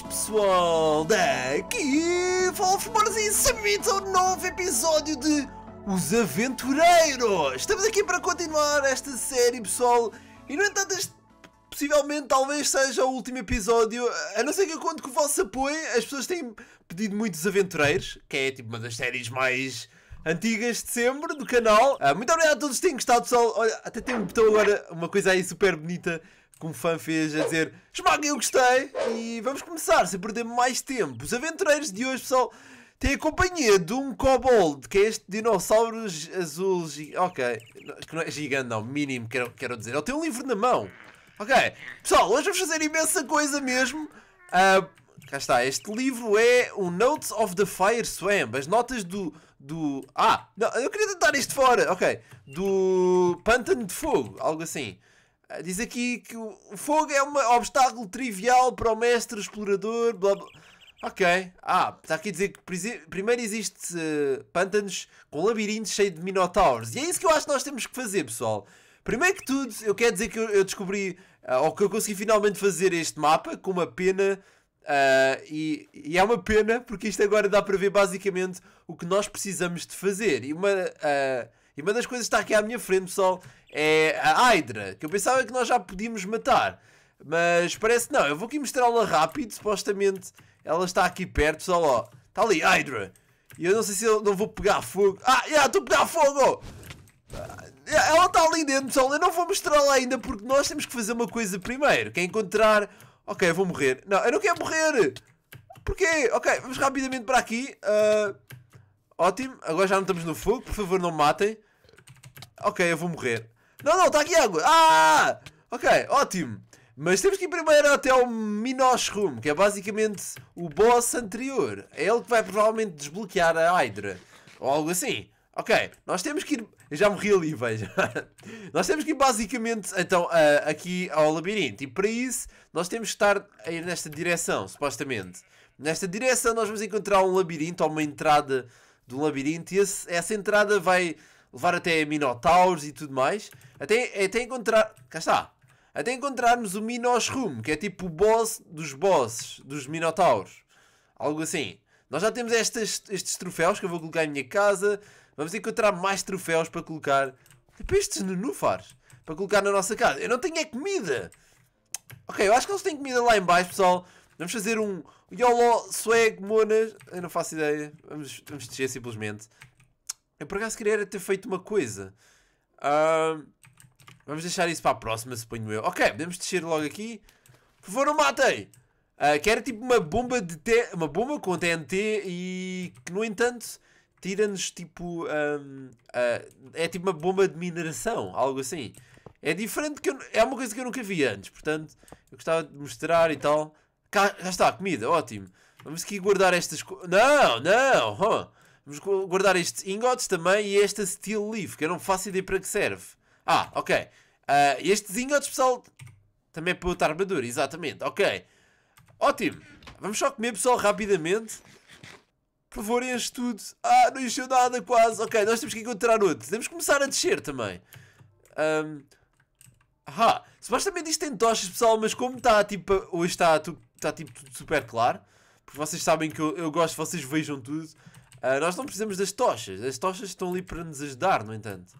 Buenas pessoal, daqui Wolf Marzinho Samita, um novo episódio de Os Aventureiros! Estamos aqui para continuar esta série pessoal e no entanto este possivelmente talvez seja o último episódio, a não ser que eu conte com o vosso apoio, as pessoas têm pedido muitos aventureiros, que é tipo uma das séries mais antigas de sempre do canal. Ah, muito obrigado a todos que têm gostado pessoal, olha até tem um botão agora, uma coisa aí super bonita como fã fez a dizer esmaguem eu gostei! E vamos começar, sem perder mais tempo. Os aventureiros de hoje, pessoal, têm a companhia de um kobold, que é este dinossauro azul. Ok, que não é gigante, não, mínimo, quero, quero dizer. Ele tem um livro na mão. Ok, pessoal, hoje vamos fazer imensa coisa mesmo. Uh, cá está, este livro é o Notes of the Fire Swamp, as notas do. do ah, não, eu queria tentar isto fora, ok. Do Pântano de Fogo, algo assim. Diz aqui que o fogo é um obstáculo trivial para o mestre explorador, blá blá. Ok. Ah, está aqui a dizer que primeiro existe uh, pântanos com labirintos cheios de minotauros. E é isso que eu acho que nós temos que fazer, pessoal. Primeiro que tudo, eu quero dizer que eu, descobri, uh, ou que eu consegui finalmente fazer este mapa com uma pena. Uh, e, e, é uma pena porque isto agora dá para ver basicamente o que nós precisamos de fazer. E uma e uma das coisas que está aqui à minha frente, pessoal, é a Hydra, que eu pensava que nós já podíamos matar. Mas parece que não. Eu vou aqui mostrá-la rápido, supostamente ela está aqui perto, pessoal, ó. Está ali, Hydra. E eu não sei se eu não vou pegar fogo. Ah, já, estou a pegar fogo! Ah, ela está ali dentro, pessoal. Eu não vou mostrá-la ainda porque nós temos que fazer uma coisa primeiro. Que é encontrar... Ok, eu vou morrer. Não, eu não quero morrer! Porquê? Ok, vamos rapidamente para aqui. Uh... Ótimo. Agora já não estamos no fogo. Por favor, não me matem. Ok, eu vou morrer. Não, não, está aqui água. Ah! Ok, ótimo. Mas temos que ir primeiro até o Minos Room, que é basicamente o boss anterior. É ele que vai provavelmente desbloquear a Hydra. Ou algo assim. Ok, nós temos que ir. Eu já morri ali, veja. nós temos que ir basicamente então uh, aqui ao labirinto. E para isso, nós temos que estar a ir nesta direção, supostamente. Nesta direção, nós vamos encontrar um labirinto ou uma entrada de um labirinto. E esse, essa entrada vai levar até Minotauros e tudo mais, até, até encontrar. Cá está. Até encontrarmos o Minos Room, que é tipo o boss dos bosses, dos Minotauros. Algo assim. Nós já temos estes, estes troféus que eu vou colocar em minha casa. Vamos encontrar mais troféus para colocar. Tipo estes nenúfares. Para colocar na nossa casa. Eu não tenho é comida. Ok, eu acho que eles têm comida lá em baixo, pessoal. Vamos fazer um YOLO Swag Monas. Eu não faço ideia. Vamos, vamos descer simplesmente. Eu por acaso queria ter feito uma coisa. Uh, vamos deixar isso para a próxima, suponho eu. Ok, podemos descer logo aqui. Por favor, não matem! Uh, que era tipo uma bomba de te uma bomba com TNT e que no entanto tira-nos tipo um, uh, ah, é tipo uma bomba de mineração, algo assim. É diferente que eu, é uma coisa que eu nunca vi antes, portanto eu gostava de mostrar e tal. Cá, já está, comida, ótimo. Vamos aqui guardar estas coisas. Não, não! Huh. Vamos guardar este ingots também e esta steel leaf, que eu não faço ideia para que serve. Ah, ok. Uh, estes ingots, pessoal, também é para outra armadura, exatamente. Ok. Ótimo. Vamos só comer, pessoal, rapidamente. Por favor, enche tudo. Ah, não encheu nada quase. Ok, nós temos que encontrar outro. Temos que começar a descer também. Um... Ah, supostamente isto tem tochas, pessoal, mas como está, tipo, hoje está, está tipo, tudo super claro. Porque vocês sabem que eu, eu gosto, vocês vejam tudo. Uh, nós não precisamos das tochas. As tochas estão ali para nos ajudar, no entanto.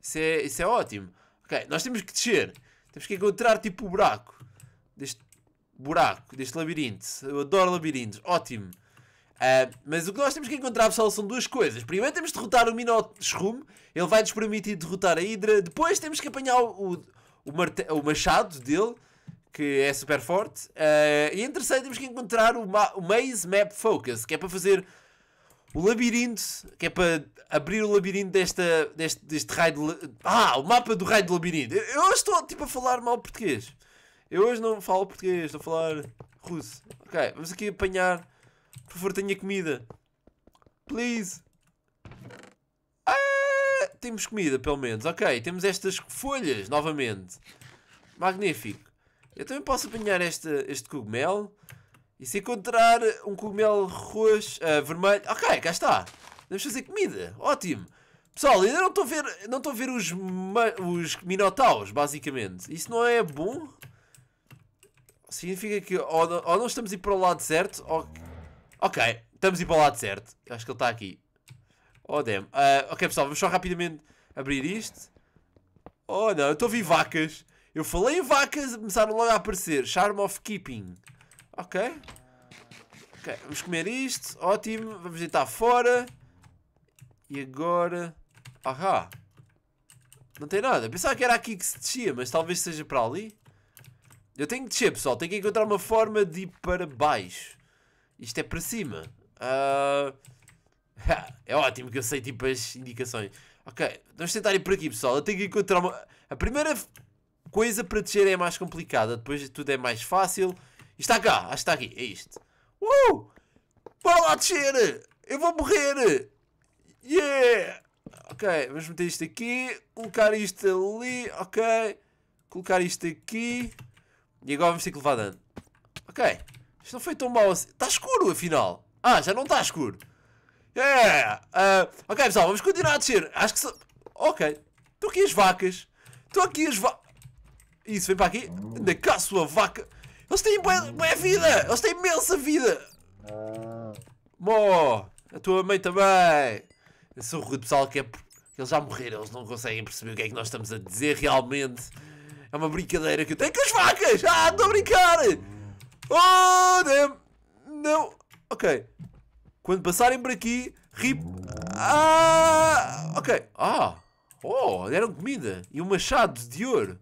Isso é, isso é ótimo. Ok, nós temos que descer. Temos que encontrar tipo o buraco. Deste buraco, deste labirinto. Eu adoro labirintos. Ótimo. Uh, mas o que nós temos que encontrar, pessoal, são duas coisas. Primeiro temos de derrotar o Minotaur Ele vai nos permitir derrotar a Hydra. Depois temos que apanhar o, o, o, o machado dele. Que é super forte. Uh, e em terceiro temos que encontrar o, ma o Maze Map Focus. Que é para fazer o labirinto, que é para abrir o labirinto desta, deste, deste raio de. Ah, o mapa do raio de labirinto. Eu hoje estou tipo a falar mal português. Eu hoje não falo português, estou a falar russo. Ok, vamos aqui apanhar. Por favor, tenha comida. Please. Ah, temos comida, pelo menos. Ok, temos estas folhas novamente. Magnífico. Eu também posso apanhar esta, este cogumelo. E se encontrar um cogumelo roxo, uh, vermelho... Ok, cá está. Vamos fazer comida. Ótimo. Pessoal, ainda não estou a ver, não estou a ver os, os minotauros, basicamente. Isso não é bom? Significa que ou não, ou não estamos a ir para o lado certo, ou... Ok, estamos a ir para o lado certo. Acho que ele está aqui. Oh, damn. Uh, ok, pessoal, vamos só rapidamente abrir isto. Oh, não, eu estou a ouvir vacas. Eu falei em vacas, começaram logo a aparecer. Charm of Keeping. Ok. Ok, vamos comer isto. Ótimo. Vamos deitar fora. E agora... Ahá. Não tem nada. Pensava que era aqui que se descia, mas talvez seja para ali. Eu tenho que descer, pessoal. Tenho que encontrar uma forma de ir para baixo. Isto é para cima. Uh... é ótimo que eu sei, tipo, as indicações. Ok, vamos tentar ir por aqui, pessoal. Eu tenho que encontrar uma... A primeira coisa para descer é mais complicada. Depois tudo é mais fácil. Está cá, acho que está aqui, é isto. Uh! para lá descer! Eu vou morrer! Yeah! Ok, vamos meter isto aqui, colocar isto ali, ok. Colocar isto aqui. E agora vamos ter que levar dano. Ok, isto não foi tão mal assim. Está escuro, afinal. Ah, já não está escuro. Yeah! Uh, ok, pessoal, vamos continuar a descer. Acho que... Se... Ok, estão aqui as vacas. Estão aqui as vacas. Isso, vem para aqui. Anda cá, sua vaca. Eles têm boa, boa vida! Eles têm imensa vida! Ah. Mó! A tua mãe também! Eu sou ruim pessoal que é. Eles já morreram, eles não conseguem perceber o que é que nós estamos a dizer realmente. É uma brincadeira que eu tenho com as vacas! Ah, estou a brincar! Oh, damn! Não! Ok. Quando passarem por aqui, rip. Ah! Ok. Ah! Oh, deram comida! E um machado de ouro!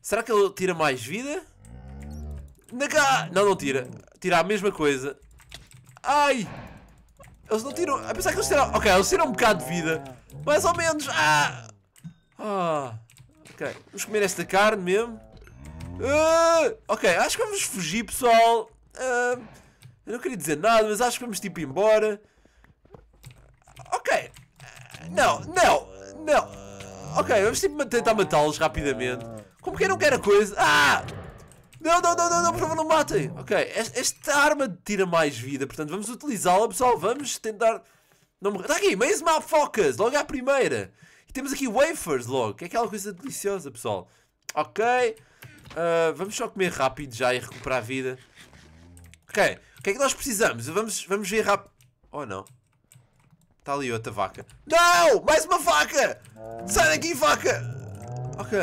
Será que ele tira mais vida? Na Não, não tira. Tira a mesma coisa. Ai! Eles não tiram. A pensar que eles tiram. Ok, eles tiram um bocado de vida. Mais ou menos. Ah! Ah! Ok, vamos comer esta carne mesmo. Uh, ok, acho que vamos fugir, pessoal. Uh, eu não queria dizer nada, mas acho que vamos tipo embora. Ok. Não, não, não. Ok, vamos tipo tentar matá-los rapidamente. Como quem não quer a coisa. Ah! Não, não, não, não, não, por favor, não matem. Ok, esta arma tira mais vida, portanto vamos utilizá-la, pessoal. Vamos tentar. Não morrer. Está aqui, uma focas, logo à primeira. E temos aqui wafers logo, que é aquela coisa deliciosa, pessoal. Ok, uh, vamos só comer rápido já e recuperar a vida. Ok, o que é que nós precisamos? Vamos, vamos ver rápido. Oh não. Está ali outra vaca. Não! Mais uma vaca! Sai daqui, vaca! Ok.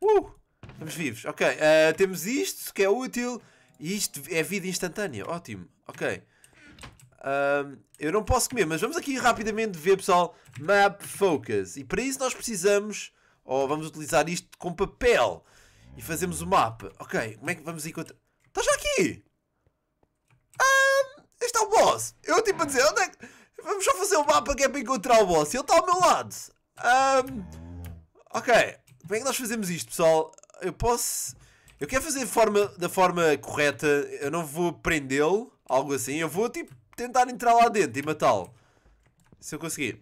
Uh! Estamos vivos. Ok, uh, temos isto que é útil. E isto é vida instantânea. Ótimo. Ok. Uh, eu não posso comer, mas vamos aqui rapidamente ver, pessoal. Map Focus. E para isso nós precisamos... Ou vamos utilizar isto com papel. E fazemos o mapa. Ok, como é que vamos encontrar... está já aqui? Um, este é o boss. Eu tipo a dizer, onde é que... Vamos só fazer o um mapa que é para encontrar o boss. Ele está ao meu lado. Um, ok. Como é que nós fazemos isto, pessoal? eu posso. Eu quero fazer forma, da forma correta. Eu não vou prendê-lo, algo assim. Eu vou tipo tentar entrar lá dentro e matá-lo. Se eu conseguir.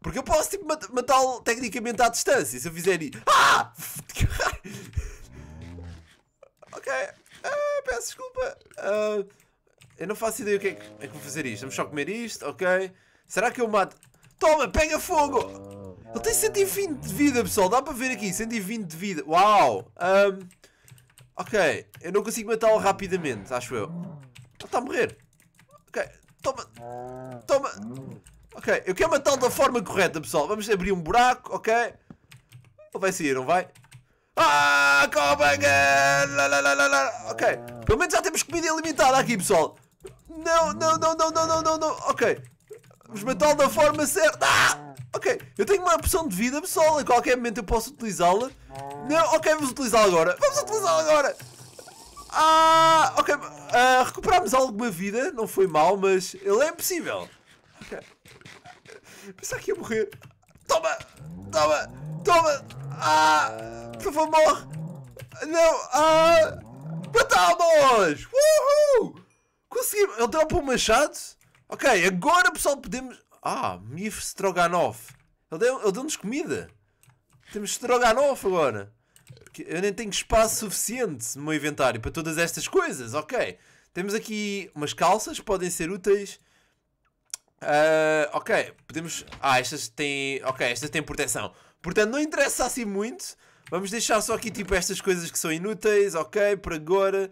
Porque eu posso tipo mat matá-lo tecnicamente à distância. Se eu fizer e. Ah! ok. Ah, peço desculpa. Ah, eu não faço ideia o que é que, é que vou fazer isto. Vamos só comer isto, ok? Será que eu mato? Toma, pega fogo! Ele tem 120 de vida, pessoal. Dá para ver aqui. 120 de vida. Uau! Um, ok. Eu não consigo matá-lo rapidamente, acho eu. Ele está a morrer. Ok. Toma. Toma. Ok. Eu quero matá-lo da forma correta, pessoal. Vamos abrir um buraco, ok? Ele vai sair, não vai? Ah, Cobangan! Ok. Pelo menos já temos comida ilimitada aqui, pessoal. Não, não, não, não, não, não, não, não. Ok. Vamos matá-lo da forma certa. Ah! ok, eu tenho uma opção de vida pessoal, em qualquer momento eu posso utilizá-la. Não, ok, vamos utilizá-la agora. Vamos utilizá-la agora. Ah, ok, uh, recuperámos alguma vida, não foi mal, mas ele é impossível. Ok. Pensar que ia morrer. Toma, toma, toma. Ah, por favor, morre. Não, ah, matámos. Uhul. Conseguimos, ele dropou o machado. Ok, agora pessoal podemos... Ah, Mif Stroganoff. Ele deu-nos deu comida. Temos Stroganoff agora. Eu nem tenho espaço suficiente no meu inventário para todas estas coisas. Ok. Temos aqui umas calças, podem ser úteis. Uh, ok, podemos. Ah, estas têm. Ok, estas têm proteção. Portanto, não interessa assim muito. Vamos deixar só aqui tipo estas coisas que são inúteis, ok, por agora.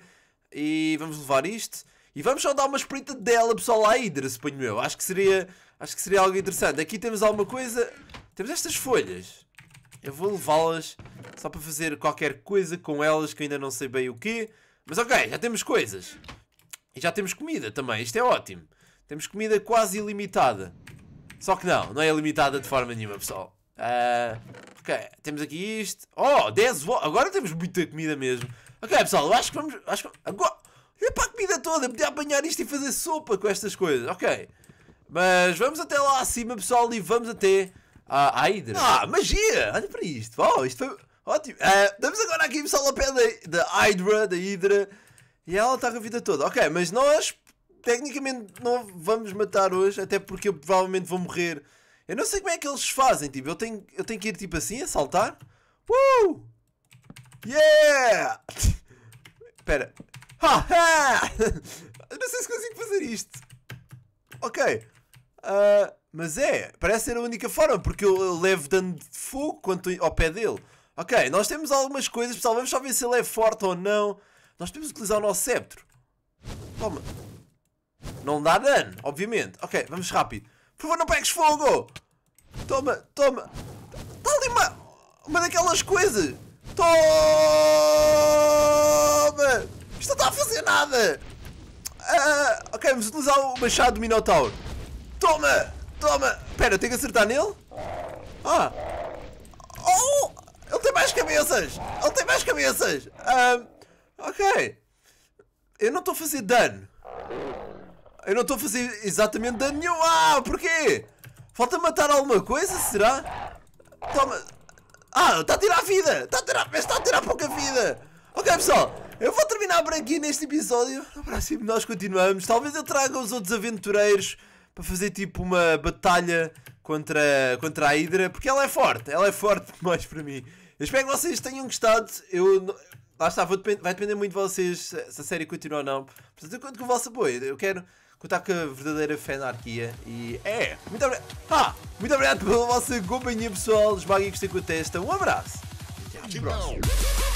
E vamos levar isto. E vamos só dar uma espreita dela, pessoal, à Hydra, suponho eu. Acho que seria, acho que seria algo interessante. Aqui temos alguma coisa. Temos estas folhas. Eu vou levá-las só para fazer qualquer coisa com elas que ainda não sei bem o quê. Mas ok, já temos coisas. E já temos comida também. Isto é ótimo. Temos comida quase ilimitada. Só que não, não é ilimitada de forma nenhuma, pessoal. Uh, ok, temos aqui isto. Oh, 10 Agora temos muita comida mesmo. Ok, pessoal, acho que vamos. Acho que, agora, é para a comida toda, podia apanhar isto e fazer sopa com estas coisas, ok. Mas vamos até lá acima, pessoal, e vamos até à, à Hydra. Ah, magia! Olha para isto, oh, isto foi ótimo. Uh, estamos agora aqui, pessoal, a pé da, da Hydra, da Hydra, e ela está com a vida toda. Ok, mas nós, tecnicamente, não vamos matar hoje, até porque eu provavelmente vou morrer. Eu não sei como é que eles fazem, tipo, eu tenho, eu tenho que ir tipo assim, a saltar. Uh! Yeah! Espera, não sei se consigo fazer isto. Ok. Uh, mas é, parece ser a única forma, porque eu, levo dano de fogo quanto ao pé dele. Ok, nós temos algumas coisas, pessoal. Vamos só ver se ele é forte ou não. Nós temos utilizar o nosso sceptre. Toma. Não dá dano, obviamente. Ok, vamos rápido. Por favor, não pegues fogo! Toma, toma. Dá tá ali uma, uma daquelas coisas. Toma! nada! Ah, ok, vamos utilizar o machado do Minotauro. Toma! Toma! Espera, eu tenho que acertar nele? Ah! Oh! Ele tem mais cabeças! Ele tem mais cabeças! Ah, ok. Eu não estou a fazer dano. Eu não estou a fazer exatamente dano nenhum. Ah, porquê? Falta matar alguma coisa, será? Toma. Ah, está a tirar vida! Está a tirar... Mas está a tirar pouca vida! Ok, pessoal. Eu vou terminar por aqui neste episódio. No próximo nós continuamos. Talvez eu traga os outros aventureiros para fazer tipo uma batalha contra, contra a Hydra, porque ela é forte, ela é forte demais para mim. Eu espero que vocês tenham gostado. Eu, lá está, depend... vai depender muito de vocês se a série continua ou não. Portanto, eu conto com o vosso apoio. Eu quero contar com a verdadeira fé na arquia. E é, muito obrigado. Ah, muito obrigado pela vossa companhia pessoal. Esmaguem que com a testa. Um abraço. E até à próxima. Então.